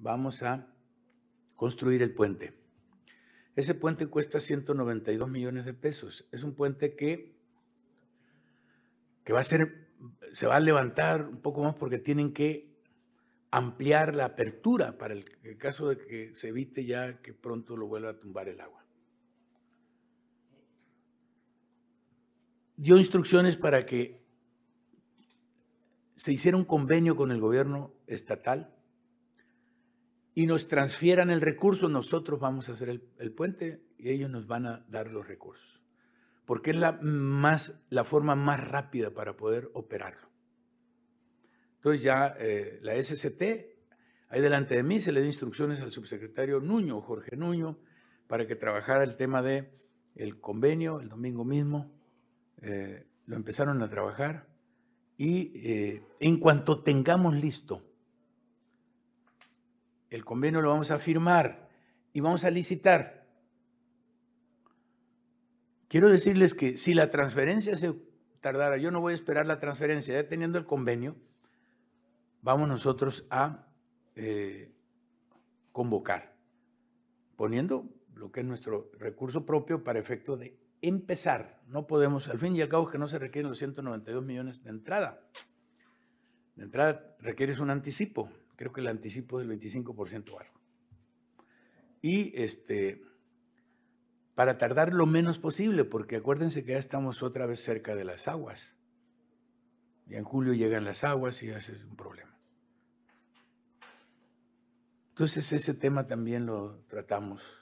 vamos a construir el puente. Ese puente cuesta 192 millones de pesos. Es un puente que, que va a ser, se va a levantar un poco más porque tienen que ampliar la apertura para el, el caso de que se evite ya que pronto lo vuelva a tumbar el agua. Dio instrucciones para que se hiciera un convenio con el gobierno estatal y nos transfieran el recurso, nosotros vamos a hacer el, puente y ellos nos van a dar los recursos. Porque es la, más, la forma más rápida para poder operarlo. Entonces ya eh, la SCT, ahí delante de mí se le dio instrucciones al subsecretario Nuño, Jorge Nuño, para que trabajara el tema de el convenio el domingo mismo. Eh, lo empezaron a trabajar y eh, en cuanto tengamos listo el convenio lo vamos a firmar y vamos a licitar. Quiero decirles que si la transferencia se tardara, yo no voy a esperar la transferencia, ya teniendo el convenio, vamos nosotros a eh, convocar, poniendo lo que es nuestro recurso propio para efecto de empezar. No podemos, al fin y al cabo, que no se requieren los 192 millones de entrada. De entrada requieres un anticipo, creo que el anticipo del 25% o algo. Y este, para tardar lo menos posible, porque acuérdense que ya estamos otra vez cerca de las aguas. Y en julio llegan las aguas y ya es un problema. Entonces ese tema también lo tratamos